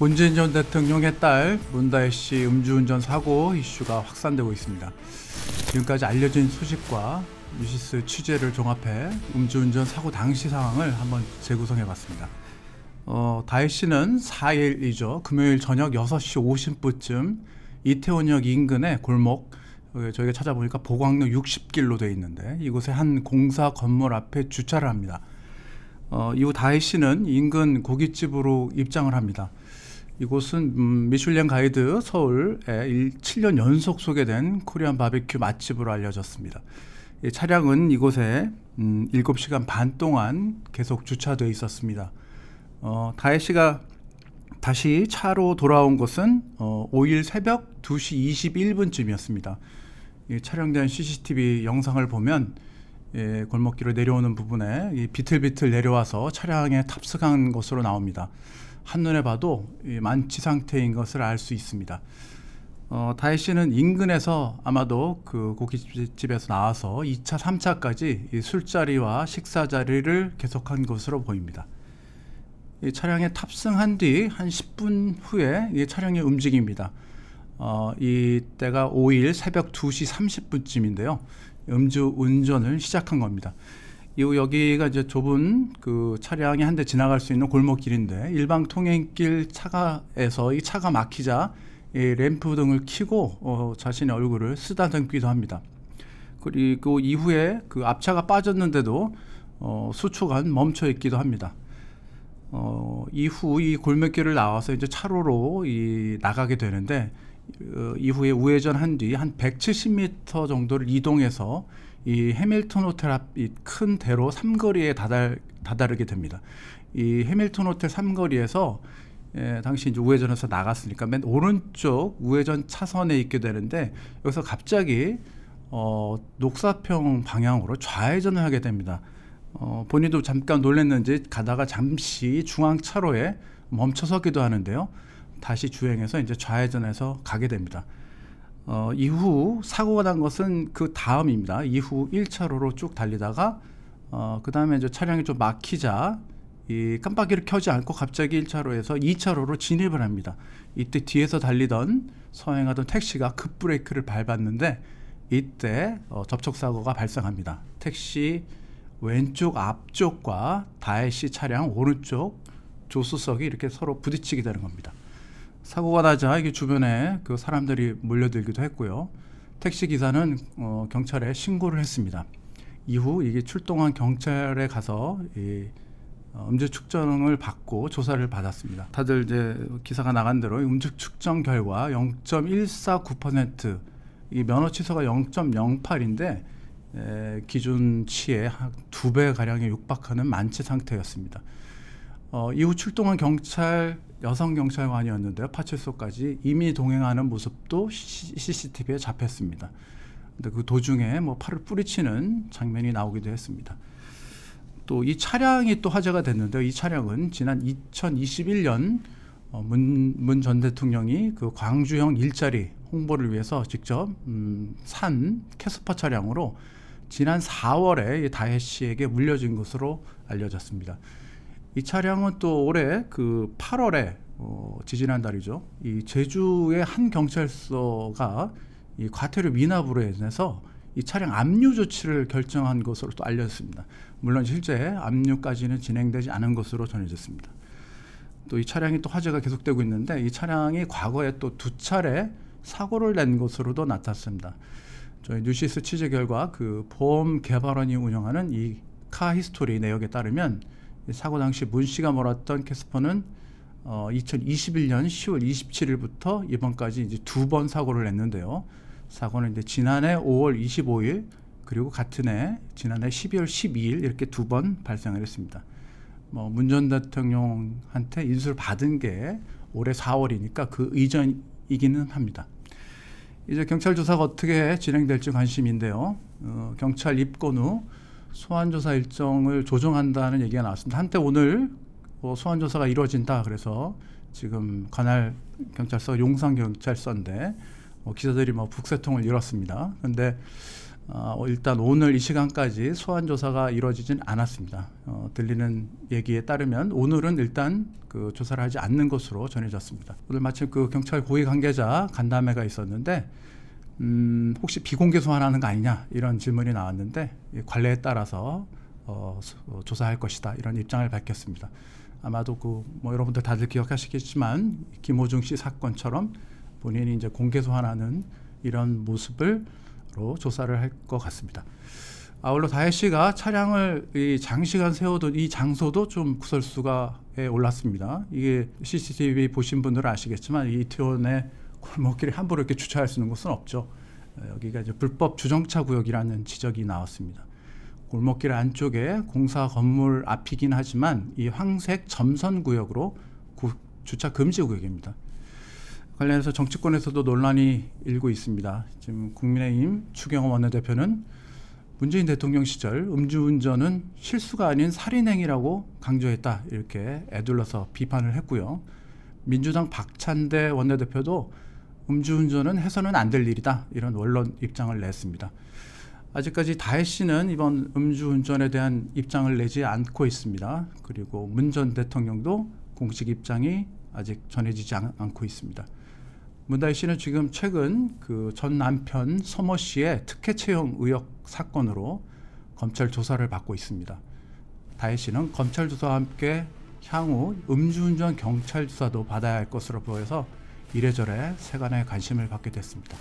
문재인 전 대통령의 딸 문다혜 씨 음주운전 사고 이슈가 확산되고 있습니다. 지금까지 알려진 소식과 뉴시스 취재를 종합해 음주운전 사고 당시 상황을 한번 재구성해봤습니다. 어, 다혜 씨는 4일이죠. 금요일 저녁 6시 50분쯤 이태원역 인근의 골목 어, 저희가 찾아보니까 보광로 60길로 돼 있는데 이곳에 한 공사 건물 앞에 주차를 합니다. 어, 이후 다혜 씨는 인근 고깃집으로 입장을 합니다. 이곳은 음, 미슐랭 가이드 서울에 7년 연속 소개된 코리안 바베큐 맛집으로 알려졌습니다. 차량은 이곳에 7시간 음, 반 동안 계속 주차돼 있었습니다. 어, 다혜 씨가 다시 차로 돌아온 것은 어, 5일 새벽 2시 21분쯤이었습니다. 촬영된 CCTV 영상을 보면 예, 골목길을 내려오는 부분에 비틀비틀 내려와서 차량에 탑승한 것으로 나옵니다. 한눈에 봐도 만취 상태인 것을 알 수 있습니다. 어, 다혜 씨는 인근에서 아마도 그 고깃집에서 나와서 2차, 3차까지 술자리와 식사 자리를 계속한 것으로 보입니다. 차량에 탑승한 뒤 한 10분 후에 차량이 움직입니다. 어, 이때가 5일 새벽 2시 30분쯤인데요. 음주 운전을 시작한 겁니다. 이후 여기가 이제 좁은 그 차량이 한 대 지나갈 수 있는 골목길인데 일방 통행길 차가에서 이 차가 막히자 이 램프 등을 켜고 어, 자신의 얼굴을 쓰다듬기도 합니다. 그리고 이후에 그 앞차가 빠졌는데도 어, 수초간 멈춰 있기도 합니다. 어, 이후 이 골목길을 나와서 이제 차로로 이 나가게 되는데 어, 이후에 우회전한 뒤 한 170m 정도를 이동해서 이 해밀턴 호텔 앞이큰 대로 삼거리에 다달, 다다르게 됩니다. 이 해밀턴 호텔 삼거리에서 예, 당시 이제 우회전에서 나갔으니까 맨 오른쪽 우회전 차선에 있게 되는데 여기서 갑자기 어, 녹사평 방향으로 좌회전을 하게 됩니다. 어, 본인도 잠깐 놀랐는지 가다가 잠시 중앙차로에 멈춰서기도 하는데요. 다시 주행해서 이제 좌회전해서 가게 됩니다. 어, 이후 사고가 난 것은 그 다음입니다. 이후 1차로로 쭉 달리다가 어, 그 다음에 이제 차량이 좀 막히자 이 깜빡이를 켜지 않고 갑자기 1차로에서 2차로로 진입을 합니다. 이때 뒤에서 달리던 서행하던 택시가 급브레이크를 밟았는데 이때 어, 접촉사고가 발생합니다. 택시 왼쪽 앞쪽과 다혜씨 차량 오른쪽 조수석이 이렇게 서로 부딪히게 되는 겁니다. 사고가 나자 이게 주변에 그 사람들이 몰려들기도 했고요. 택시 기사는 어, 경찰에 신고를 했습니다. 이후 이게 출동한 경찰에 가서 이 어, 음주 측정을 받고 조사를 받았습니다. 다들 이제 기사가 나간 대로 음주 측정 결과 0.149%이 면허 취소가 0.08인데 에, 기준치의 두배 가량에 육박하는 만취 상태였습니다. 어, 이후 출동한 경찰 여성 경찰관이었는데요. 파출소까지 이미 동행하는 모습도 CCTV에 잡혔습니다. 근데 그 도중에 뭐 팔을 뿌리치는 장면이 나오기도 했습니다. 또 이 차량이 또 화제가 됐는데요. 이 차량은 지난 2021년 어, 문전 대통령이 그 광주형 일자리 홍보를 위해서 직접 음, 산 캐스퍼 차량으로 지난 4월에 다혜 씨에게 물려진 것으로 알려졌습니다. 이 차량은 또 올해 그 8월에 어, 지지난달이죠. 이 제주의 한 경찰서가 이 과태료 미납으로 인해서 이 차량 압류 조치를 결정한 것으로 또 알려졌습니다. 물론 실제 압류까지는 진행되지 않은 것으로 전해졌습니다. 또 이 차량이 또 화제가 계속되고 있는데 이 차량이 과거에 또 두 차례 사고를 낸 것으로도 나타났습니다. 저희 뉴시스 취재 결과 그 보험개발원이 운영하는 이 카 히스토리 내역에 따르면 사고 당시 문 씨가 몰았던 캐스퍼는 어, 2021년 10월 27일부터 이번까지 이제 두 번 사고를 냈는데요. 사고는 이제 지난해 5월 25일 그리고 같은 해 지난해 12월 12일 이렇게 두 번 발생을 했습니다. 뭐문전 대통령한테 인수를 받은 게 올해 4월이니까 그 이전이기는 합니다. 이제 경찰 조사가 어떻게 진행될지 관심인데요. 어, 경찰 입건 후 소환조사 일정을 조정한다는 얘기가 나왔습니다. 한때 오늘 뭐 소환조사가 이루어진다 그래서 지금 관할 경찰서 용산 경찰서인데 뭐 기자들이 뭐 북새통을 이뤘습니다. 그런데 어, 일단 오늘 이 시간까지 소환 조사가 이루어지진 않았습니다. 어, 들리는 얘기에 따르면 오늘은 일단 그 조사를 하지 않는 것으로 전해졌습니다. 오늘 마침 그 경찰 고위 관계자 간담회가 있었는데 음, 혹시 비공개 소환하는 거 아니냐 이런 질문이 나왔는데 관례에 따라서 어, 어, 조사할 것이다 이런 입장을 밝혔습니다. 아마도 그 뭐 여러분들 다들 기억하시겠지만 김호중 씨 사건처럼 본인이 이제 공개 소환하는 이런 모습을로 조사를 할 것 같습니다. 아울러 다혜 씨가 차량을 이 장시간 세워둔 이 장소도 좀 구설수가 올랐습니다. 이게 CCTV 보신 분들은 아시겠지만 이태원의 골목길에 함부로 이렇게 주차할 수 있는 곳은 없죠. 어, 여기가 이제 불법 주정차 구역이라는 지적이 나왔습니다. 골목길 안쪽에 공사 건물 앞이긴 하지만 이 황색 점선 구역으로 구, 주차 금지 구역입니다. 관련해서 정치권에서도 논란이 일고 있습니다. 지금 국민의힘 추경호 원내대표는 문재인 대통령 시절 음주운전은 실수가 아닌 살인행위라고 강조했다 이렇게 애둘러서 비판을 했고요. 민주당 박찬대 원내대표도 음주운전은 해서는 안 될 일이다 이런 원론 입장을 냈습니다. 아직까지 다혜 씨는 이번 음주운전에 대한 입장을 내지 않고 있습니다. 그리고 문 전 대통령도 공식 입장이 아직 전해지지 않, 고 있습니다. 문다혜 씨는 지금 최근 그 전 남편 서모 씨의 특혜 채용 의혹 사건으로 검찰 조사를 받고 있습니다. 다혜 씨는 검찰 조사와 함께 향후 음주운전 경찰 수사도 받아야 할 것으로 보여서 이래저래 세간의 관심을 받게 됐습니다.